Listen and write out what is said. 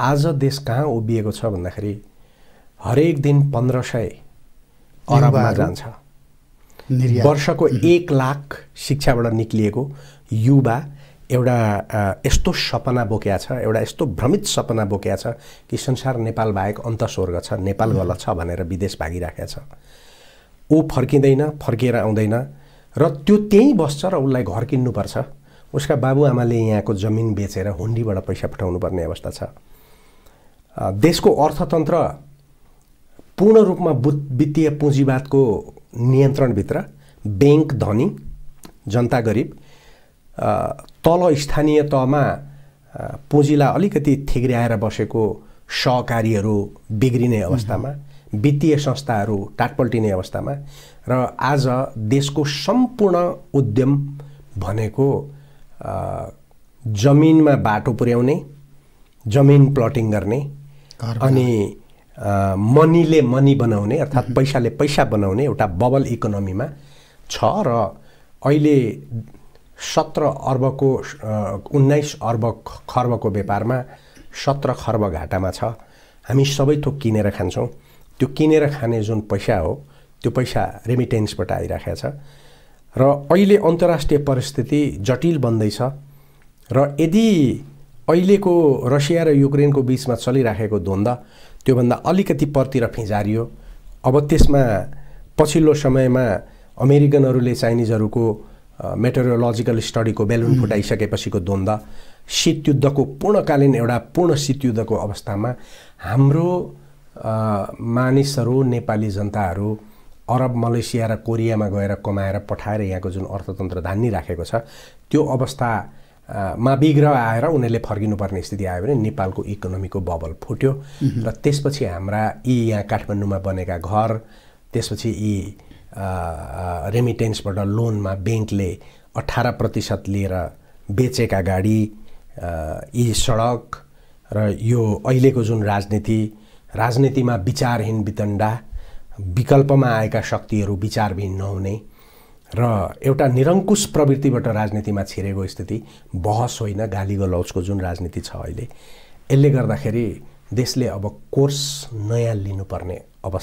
आज देश कहाँ उभिएको छ भन्दाखेरि हरेक दिन पन्ध्र सय अरबमा जान्छ वर्षको एक लाख शिक्षाबाट निक्लिएको युवा एउटा यस्तो सपना बोकेको छ एउटा यस्तो भ्रमित सपना बोकेको छ कि संसार नेपाल बाहेक अन्त स्वर्ग छ नेपाल गलत छ भनेर विदेश भागिराखेको छ ऊ फर्किँदैन फर्किएर आउँदैन र त्यो त्यहीँ बस्छ र उसलाई घर किन्नुपर्छ उसका बाबुआमाले यहाँको जमिन बेचेर हुन्डीबाट पैसा पठाउनु पर्ने अवस्था छ देशको अर्थतन्त्र पूर्ण रूपमा बु वित्तीय पुँजीवादको नियन्त्रणभित्र ब्याङ्क धनी जनता गरिब तल स्थानीय तहमा पुँजीलाई अलिकति थिग्र्याएर बसेको सहकारीहरू बिग्रिने अवस्थामा वित्तीय संस्थाहरू टाटपल्टिने अवस्थामा र आज देशको सम्पूर्ण उद्यम भनेको जमिनमा बाटो पुर्याउने जमिन प्लटिङ गर्ने अनि मनीले मनी बनाउने अर्थात् पैसाले पैसा बनाउने एउटा बबल इकोनोमीमा छ र अहिले सत्र अर्बको उन्नाइस अर्ब खर्बको व्यापारमा सत्र खर्ब घाटामा छ हामी सबै थोक किनेर खान्छौँ त्यो किनेर खाने जुन पैसा हो त्यो पैसा रेमिटेन्सबाट आइरहेको छ र अहिले अन्तर्राष्ट्रिय परिस्थिति जटिल बन्दैछ र यदि अहिलेको रसिया र युक्रेनको बिचमा चलिराखेको द्वन्द्व त्योभन्दा अलिकति परतिर फिँजारियो अब त्यसमा पछिल्लो समयमा अमेरिकनहरूले चाइनिजहरूको मेटेरियोलोजिकल स्टडीको बेलुन फुटाइसकेपछिको द्वन्द्व शीतयुद्धको पूर्णकालीन एउटा पूर्ण शीतयुद्धको अवस्थामा हाम्रो मानिसहरू नेपाली जनताहरू अरब मलेसिया र कोरियामा गएर कमाएर पठाएर यहाँको जुन अर्थतन्त्र धान्नी राखेको छ त्यो अवस्था मा बिग्रह आएर उनीहरूले फर्किनुपर्ने स्थिति आयो भने नेपालको इकोनोमीको बबल फुट्यो र त्यसपछि हाम्रा यी यहाँ काठमाडौँमा बनेका घर त्यसपछि यी रेमिटेन्सबाट लोनमा ब्याङ्कले अठार प्रतिशत लिएर बेचेका गाडी यी सडक र यो अहिलेको जुन राजनीति राजनीतिमा विचारहीन वितण्डा विकल्पमा आएका शक्तिहरू विचारविहीन नहुने र एउटा निरङ्कुश प्रवृत्तिबाट राजनीतिमा छिरेको स्थिति बहस होइन गाली गलौजको जुन राजनीति छ अहिले यसले गर्दाखेरि देशले अब कोर्स नयाँ लिनुपर्ने अवस्था